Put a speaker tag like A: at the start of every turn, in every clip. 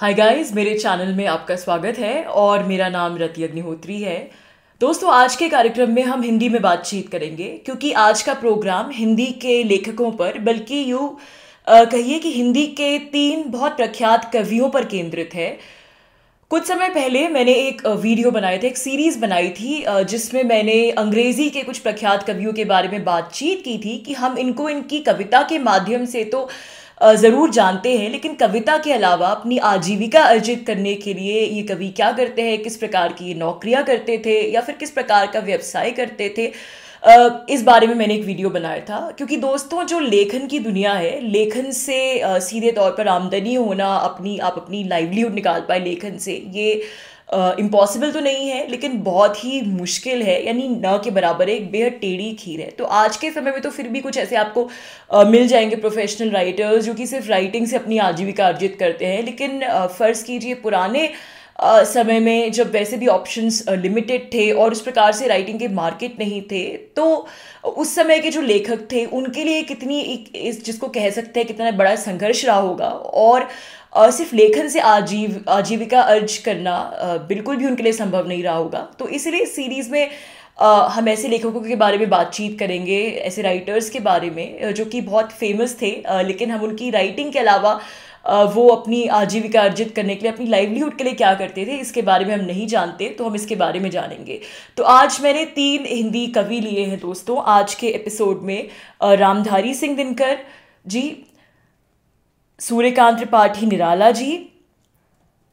A: hi guys मेरे channel में आपका स्वागत है और मेरा नाम रति अग्निहोत्री है दोस्तों आज के कार्यक्रम में हम हिंदी में बातचीत करेंगे क्योंकि आज का प्रोग्राम हिंदी के लेखकों पर बल्कि यू कहिए कि हिंदी के तीन बहुत प्रख्यात कवियों पर केंद्रित है कुछ समय पहले मैंने एक वीडियो बनाए थे एक सीरीज़ बनाई थी जिसमें मैंने अंग्रेज़ी के कुछ प्रख्यात कवियों के बारे में बातचीत की थी कि हम इनको इनकी कविता के माध्यम से तो ज़रूर जानते हैं लेकिन कविता के अलावा अपनी आजीविका अर्जित करने के लिए ये कवि क्या करते हैं किस प्रकार की नौकरियाँ करते थे या फिर किस प्रकार का व्यवसाय करते थे इस बारे में मैंने एक वीडियो बनाया था क्योंकि दोस्तों जो लेखन की दुनिया है लेखन से सीधे तौर पर आमदनी होना अपनी आप अपनी लाइवलीहुड निकाल पाए लेखन से ये इम्पॉसिबल तो नहीं है लेकिन बहुत ही मुश्किल है यानी न के बराबर एक बेहद टेढ़ी खीर है तो आज के समय में तो फिर भी कुछ ऐसे आपको आ, मिल जाएंगे प्रोफेशनल राइटर्स जो कि सिर्फ राइटिंग से अपनी आजीविका अर्जित करते हैं लेकिन फ़र्ज़ कीजिए पुराने समय में जब वैसे भी ऑप्शंस लिमिटेड थे और उस प्रकार से राइटिंग के मार्केट नहीं थे तो उस समय के जो लेखक थे उनके लिए कितनी एक जिसको कह सकते हैं कितना बड़ा संघर्ष रहा होगा और और सिर्फ लेखन से आजीव आजीविका अर्ज करना बिल्कुल भी उनके लिए संभव नहीं रहा होगा तो इसलिए सीरीज़ में हम ऐसे लेखकों के बारे में बातचीत करेंगे ऐसे राइटर्स के बारे में जो कि बहुत फेमस थे लेकिन हम उनकी राइटिंग के अलावा वो अपनी आजीविका अर्जित करने के लिए अपनी लाइवलीहुड के लिए क्या करते थे इसके बारे में हम नहीं जानते तो हम इसके बारे में जानेंगे तो आज मैंने तीन हिंदी कवि लिए हैं दोस्तों आज के एपिसोड में रामधारी सिंह दिनकर जी सूर्यकांत त्रिपाठी निराला जी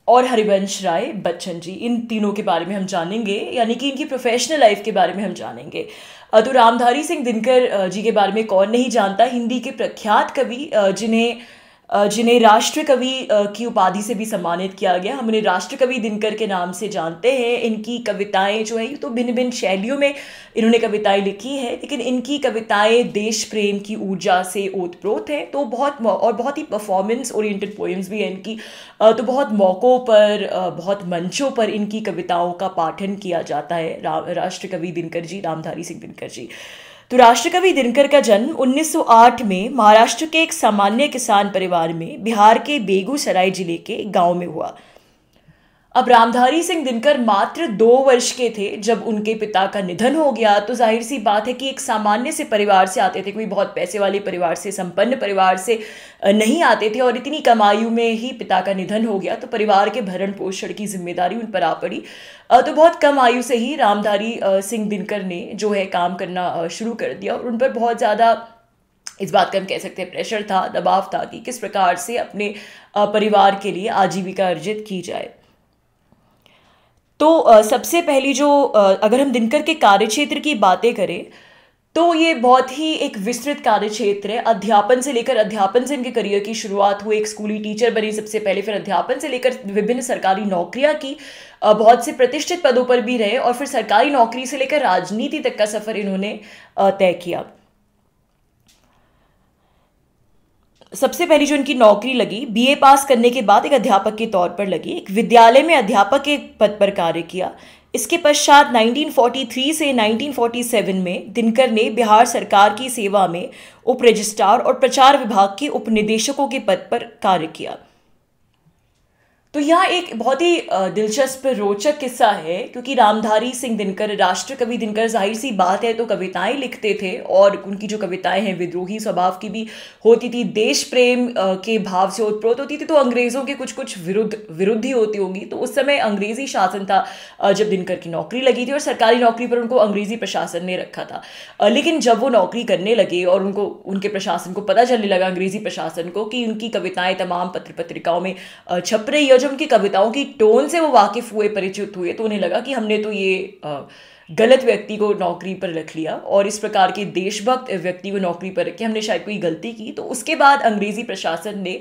A: और हरिवंश राय बच्चन जी इन तीनों के बारे में हम जानेंगे यानी कि इनकी प्रोफेशनल लाइफ के बारे में हम जानेंगे तो रामधारी सिंह दिनकर जी के बारे में कौन नहीं जानता हिंदी के प्रख्यात कवि जिन्हें जिन्हें राष्ट्र कवि की उपाधि से भी सम्मानित किया गया हम उन्हें राष्ट्र कवि दिनकर के नाम से जानते हैं इनकी कविताएं जो हैं तो भिन्न भिन्न शैलियों में इन्होंने कविताएं लिखी है लेकिन इनकी कविताएं देश प्रेम की ऊर्जा से ओतप्रोत हैं तो बहुत और बहुत ही परफॉर्मेंस ओरिएंटेड पोएम्स भी हैं इनकी तो बहुत मौक़ों पर बहुत मंचों पर इनकी कविताओं का पाठन किया जाता है रा, राष्ट्र कवि दिनकर जी रामधारी सिंह दिनकर जी तो राष्ट्रकवि दिनकर का जन्म 1908 में महाराष्ट्र के एक सामान्य किसान परिवार में बिहार के बेगूसराय जिले के गांव में हुआ अब रामधारी सिंह दिनकर मात्र दो वर्ष के थे जब उनके पिता का निधन हो गया तो जाहिर सी बात है कि एक सामान्य से परिवार से आते थे कोई बहुत पैसे वाले परिवार से संपन्न परिवार से नहीं आते थे और इतनी कम आयु में ही पिता का निधन हो गया तो परिवार के भरण पोषण की जिम्मेदारी उन पर आ पड़ी तो बहुत कम आयु से ही रामधारी सिंह दिनकर ने जो है काम करना शुरू कर दिया और उन पर बहुत ज़्यादा इस बात का हम कह सकते हैं प्रेशर था दबाव था कि किस प्रकार से अपने परिवार के लिए आजीविका अर्जित की जाए तो सबसे पहली जो अगर हम दिनकर के कार्य क्षेत्र की बातें करें तो ये बहुत ही एक विस्तृत कार्य क्षेत्र है अध्यापन से लेकर अध्यापन से इनके करियर की शुरुआत हुई एक स्कूली टीचर बनी सबसे पहले फिर अध्यापन से लेकर विभिन्न सरकारी नौकरियां की बहुत से प्रतिष्ठित पदों पर भी रहे और फिर सरकारी नौकरी से लेकर राजनीति तक का सफ़र इन्होंने तय किया सबसे पहली जो इनकी नौकरी लगी बीए पास करने के बाद एक अध्यापक के तौर पर लगी एक विद्यालय में अध्यापक के पद पर कार्य किया इसके पश्चात 1943 से 1947 में दिनकर ने बिहार सरकार की सेवा में उप रजिस्ट्रार और प्रचार विभाग के निदेशकों के पद पर कार्य किया तो यह एक बहुत ही दिलचस्प रोचक किस्सा है क्योंकि रामधारी सिंह दिनकर राष्ट्र कवि दिनकर जाहिर सी बात है तो कविताएं लिखते थे और उनकी जो कविताएं हैं विद्रोही स्वभाव की भी होती थी देश प्रेम के भाव से उत्प्रोत होती थी तो अंग्रेज़ों के कुछ कुछ विरुद्ध विरुद्ध ही होती होंगी तो उस समय अंग्रेज़ी शासन था जब दिनकर की नौकरी लगी थी और सरकारी नौकरी पर उनको अंग्रेज़ी प्रशासन ने रखा था लेकिन जब वो नौकरी करने लगे और उनको उनके प्रशासन को पता चलने लगा अंग्रेज़ी प्रशासन को कि उनकी कविताएँ तमाम पत्र पत्रिकाओं में छप रही है जब उनकी कविताओं की टोन से वो वाकिफ हुए परिचित हुए तो उन्हें लगा कि हमने तो ये गलत व्यक्ति को नौकरी पर रख लिया और इस प्रकार के देशभक्त व्यक्ति को नौकरी पर रख के हमने शायद कोई गलती की तो उसके बाद अंग्रेज़ी प्रशासन ने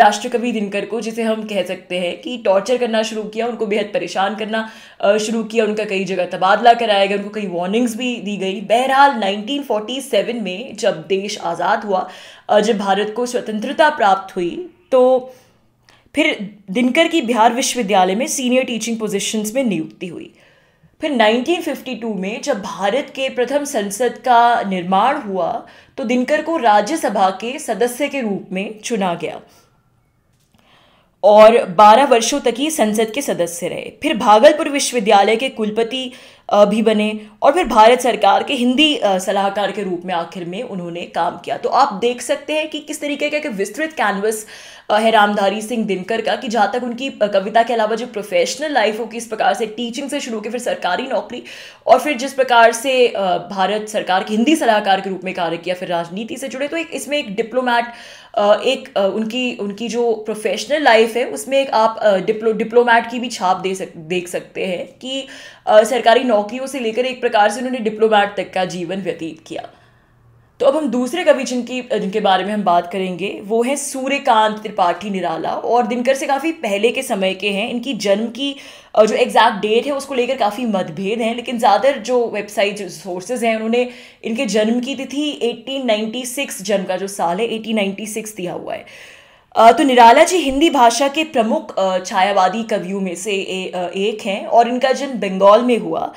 A: राष्ट्रकवि दिनकर को जिसे हम कह सकते हैं कि टॉर्चर करना शुरू किया उनको बेहद परेशान करना शुरू किया उनका कई जगह तबादला कराया गया उनको कई वार्निंग्स भी दी गई बहरहाल 1947 में जब देश आज़ाद हुआ जब भारत को स्वतंत्रता प्राप्त हुई तो फिर दिनकर की बिहार विश्वविद्यालय में सीनियर टीचिंग पोजिशंस में नियुक्ति हुई फिर 1952 में जब भारत के प्रथम संसद का निर्माण हुआ तो दिनकर को राज्यसभा के सदस्य के रूप में चुना गया और 12 वर्षों तक ही संसद के सदस्य रहे फिर भागलपुर विश्वविद्यालय के कुलपति भी बने और फिर भारत सरकार के हिंदी सलाहकार के रूप में आखिर में उन्होंने काम किया तो आप देख सकते हैं कि किस तरीके का एक विस्तृत कैनवस है रामधारी सिंह दिनकर का कि जहाँ तक उनकी कविता के अलावा जो प्रोफेशनल लाइफ हो कि इस प्रकार से टीचिंग से शुरू की फिर सरकारी नौकरी और फिर जिस प्रकार से भारत सरकार के हिंदी सलाहकार के रूप में कार्य किया फिर राजनीति से जुड़े तो एक इसमें एक डिप्लोमैट एक उनकी उनकी जो प्रोफेशनल लाइफ है उसमें एक आप डिप्लो डिप्लोमैट की भी छाप दे सक देख सकते हैं कि सरकारी नौकरियों से लेकर एक प्रकार से उन्होंने डिप्लोमैट तक का जीवन व्यतीत किया तो अब हम दूसरे कवि जिनकी जिनके बारे में हम बात करेंगे वो हैं सूर्यकांत त्रिपाठी निराला और दिनकर से काफ़ी पहले के समय के हैं इनकी जन्म की जो एग्जैक्ट डेट है उसको लेकर काफ़ी मतभेद हैं लेकिन ज़्यादातर जो वेबसाइट जो सोर्सेज हैं उन्होंने इनके जन्म की तिथि 1896 जन्म का जो साल है 1896 दिया हुआ है तो निराला जी हिंदी भाषा के प्रमुख छायावादी कवियों में से ए, एक हैं और इनका जन्म बंगाल में हुआ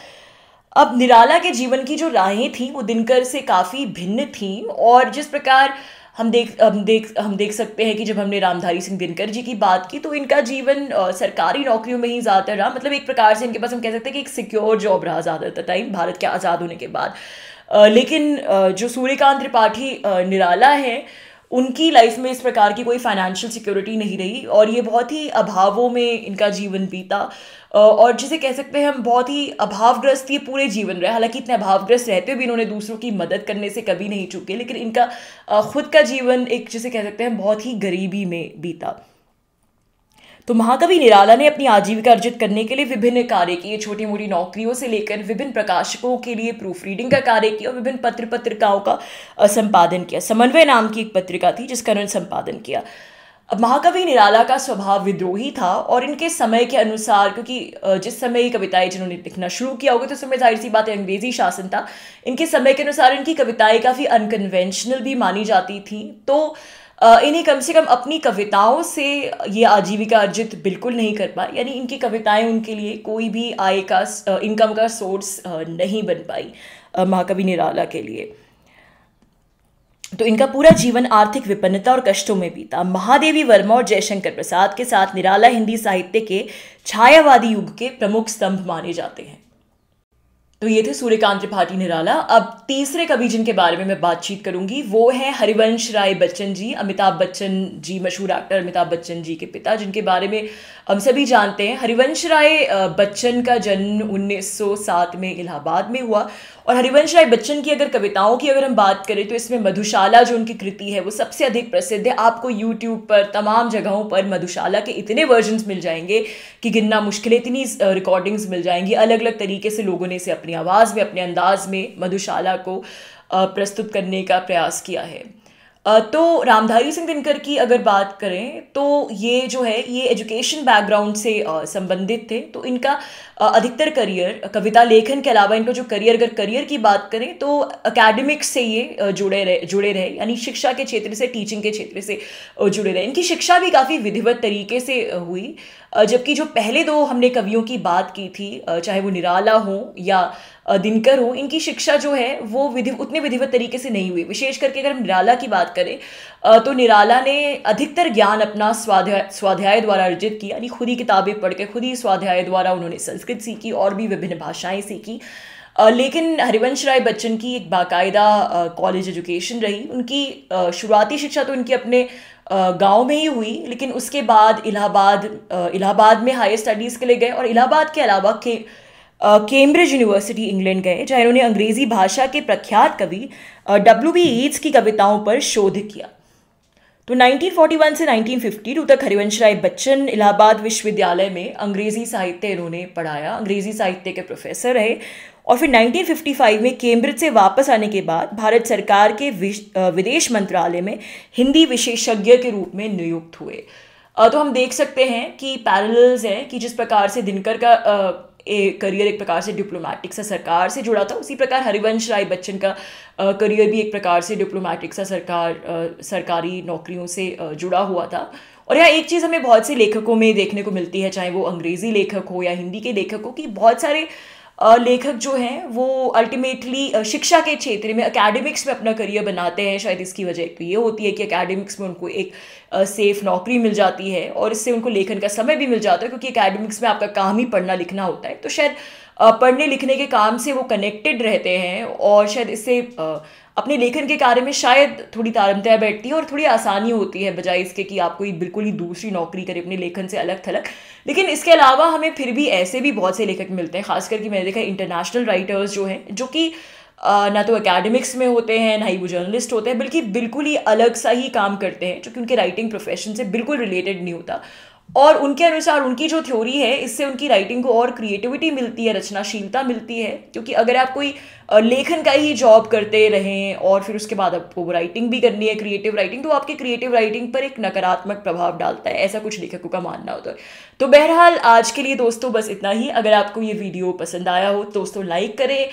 A: अब निराला के जीवन की जो राहें थीं वो दिनकर से काफ़ी भिन्न थीं और जिस प्रकार हम देख हम देख हम देख सकते हैं कि जब हमने रामधारी सिंह दिनकर जी की बात की तो इनका जीवन सरकारी नौकरियों में ही ज़्यादातर रहा मतलब एक प्रकार से इनके पास हम कह सकते हैं कि एक सिक्योर जॉब रहा ज़्यादातर टाइम भारत के आज़ाद होने के बाद लेकिन जो सूर्यकांत त्रिपाठी निराला है उनकी लाइफ में इस प्रकार की कोई फाइनेंशियल सिक्योरिटी नहीं रही और ये बहुत ही अभावों में इनका जीवन बीता और जिसे कह सकते हैं हम बहुत ही अभावग्रस्त ये पूरे जीवन रहे हालांकि इतने अभावग्रस्त रहते भी इन्होंने दूसरों की मदद करने से कभी नहीं चुके लेकिन इनका खुद का जीवन एक जिसे कह सकते हैं बहुत ही गरीबी में बीता तो महाकवि निराला ने अपनी आजीविका अर्जित करने के लिए विभिन्न कार्य किए छोटी मोटी नौकरियों से लेकर विभिन्न प्रकाशकों के लिए प्रूफ रीडिंग का कार्य किया और विभिन्न पत्र पत्रिकाओं का संपादन किया समन्वय नाम की एक पत्रिका थी जिसका उन्होंने संपादन किया अब महाकवि निराला का स्वभाव विद्रोही था और इनके समय के अनुसार क्योंकि जिस समय ये कविताएं जिन्होंने लिखना शुरू किया होगा तो उस समय जाहिर सी बात है अंग्रेजी शासन था इनके समय के अनुसार इनकी कविताएं काफ़ी अनकन्वेंशनल भी मानी जाती थी तो इन्हें कम से कम अपनी कविताओं से ये आजीविका अर्जित बिल्कुल नहीं कर पाए यानी इनकी कविताएं उनके लिए कोई भी आय का इनकम का सोर्स नहीं बन पाई महाकवि निराला के लिए तो इनका पूरा जीवन आर्थिक विपन्नता और कष्टों में बीता महादेवी वर्मा और जयशंकर प्रसाद के साथ निराला हिंदी साहित्य के छायावादी युग के प्रमुख स्तंभ माने जाते हैं तो ये थे सूर्यकांत त्रिपाठी निराला अब तीसरे कवि जिनके बारे में मैं बातचीत करूंगी वो है हरिवंश राय बच्चन जी अमिताभ बच्चन जी मशहूर एक्टर अमिताभ बच्चन जी के पिता जिनके बारे में हम सभी जानते हैं हरिवंश राय बच्चन का जन्म 1907 में इलाहाबाद में हुआ और हरिवंश राय बच्चन की अगर कविताओं की अगर हम बात करें तो इसमें मधुशाला जो उनकी कृति है वो सबसे अधिक प्रसिद्ध है आपको यूट्यूब पर तमाम जगहों पर मधुशाला के इतने वर्जन्स मिल जाएंगे कि गिनना मुश्किल है इतनी रिकॉर्डिंग्स मिल जाएंगी अलग अलग तरीके से लोगों ने इसे अपनी आवाज़ में अपने अंदाज में मधुशाला को प्रस्तुत करने का प्रयास किया है तो रामधारी सिंह दिनकर की अगर बात करें तो ये जो है ये एजुकेशन बैकग्राउंड से संबंधित थे तो इनका अधिकतर करियर कविता लेखन के अलावा इनका जो करियर अगर करियर की बात करें तो अकेडमिक्स से ये जुड़े रहे जुड़े रहे यानी शिक्षा के क्षेत्र से टीचिंग के क्षेत्र से जुड़े रहे इनकी शिक्षा भी काफ़ी विधिवत तरीके से हुई जबकि जो पहले दो हमने कवियों की बात की थी चाहे वो निराला हों या दिनकर हो इनकी शिक्षा जो है वो विधि उतने विधिवत तरीके से नहीं हुई विशेष करके अगर हम निराला की बात करें तो निराला ने अधिकतर ज्ञान अपना स्वाध्याय स्वाध्याय द्वारा अर्जित किया यानी खुद ही किताबें पढ़ के खुद ही स्वाध्याय द्वारा उन्होंने संस्कृत सीखी और भी विभिन्न भाषाएँ सीखी लेकिन हरिवंश राय बच्चन की एक बाकायदा कॉलेज एजुकेशन रही उनकी शुरुआती शिक्षा तो उनकी अपने गांव में ही हुई लेकिन उसके बाद इलाहाबाद इलाहाबाद में हायर स्टडीज़ के लिए गए और इलाहाबाद के अलावा के कैम्ब्रिज यूनिवर्सिटी इंग्लैंड गए जहाँ इन्होंने अंग्रेज़ी भाषा के प्रख्यात कवि डब्ल्यू बी ईट्स की कविताओं पर शोध किया तो 1941 से 1952 तक हरिवंश राय बच्चन इलाहाबाद विश्वविद्यालय में अंग्रेज़ी साहित्य इन्होंने पढ़ाया अंग्रेज़ी साहित्य के प्रोफेसर रहे और फिर 1955 में कैम्ब्रिज से वापस आने के बाद भारत सरकार के विदेश मंत्रालय में हिंदी विशेषज्ञ के रूप में नियुक्त हुए तो हम देख सकते हैं कि पैरल्स हैं कि जिस प्रकार से दिनकर का करियर एक प्रकार से डिप्लोमेटिक सा सरकार से जुड़ा था उसी प्रकार हरिवंश राय बच्चन का करियर भी एक प्रकार से डिप्लोमेटिक सा सरकार सरकारी नौकरियों से जुड़ा हुआ था और यहाँ एक चीज़ हमें बहुत से लेखकों में देखने को मिलती है चाहे वो अंग्रेज़ी लेखक हो या हिंदी के लेखक हो कि बहुत सारे लेखक जो हैं वो अल्टीमेटली शिक्षा के क्षेत्र में अकेडमिक्स में अपना करियर बनाते हैं शायद इसकी वजह तो ये होती है कि अकेडमिक्स में उनको एक सेफ़ नौकरी मिल जाती है और इससे उनको लेखन का समय भी मिल जाता है क्योंकि अकेडमिक्स में आपका काम ही पढ़ना लिखना होता है तो शायद पढ़ने लिखने के काम से वो कनेक्टेड रहते हैं और शायद इससे अपने लेखन के कार्य में शायद थोड़ी तारमतया बैठती है और थोड़ी आसानी होती है बजाय इसके कि आप कोई बिल्कुल ही दूसरी नौकरी करें अपने लेखन से अलग थलग लेकिन इसके अलावा हमें फिर भी ऐसे भी बहुत से लेखक मिलते हैं खास करके मैंने देखा इंटरनेशनल राइटर्स जो हैं जो कि ना तो एकेडमिक्स में होते हैं ना ही वो जर्नलिस्ट होते हैं बल्कि बिल्कुल ही अलग सा ही काम करते हैं जो कि उनके राइटिंग प्रोफेशन से बिल्कुल रिलेटेड नहीं होता और उनके अनुसार उनकी जो थ्योरी है इससे उनकी राइटिंग को और क्रिएटिविटी मिलती है रचनाशीलता मिलती है क्योंकि अगर आप कोई लेखन का ही जॉब करते रहें और फिर उसके बाद आपको राइटिंग भी करनी है क्रिएटिव राइटिंग तो आपके क्रिएटिव राइटिंग पर एक नकारात्मक प्रभाव डालता है ऐसा कुछ लेखकों का मानना होता है तो बहरहाल आज के लिए दोस्तों बस इतना ही अगर आपको ये वीडियो पसंद आया हो दोस्तों लाइक करें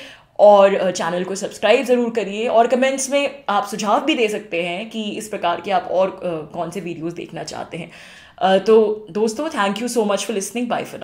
A: और चैनल को सब्सक्राइब ज़रूर करिए और कमेंट्स में आप सुझाव भी दे सकते हैं कि इस प्रकार के आप और कौन से वीडियोस देखना चाहते हैं Uh, तो दोस्तों thank you so much for listening bye for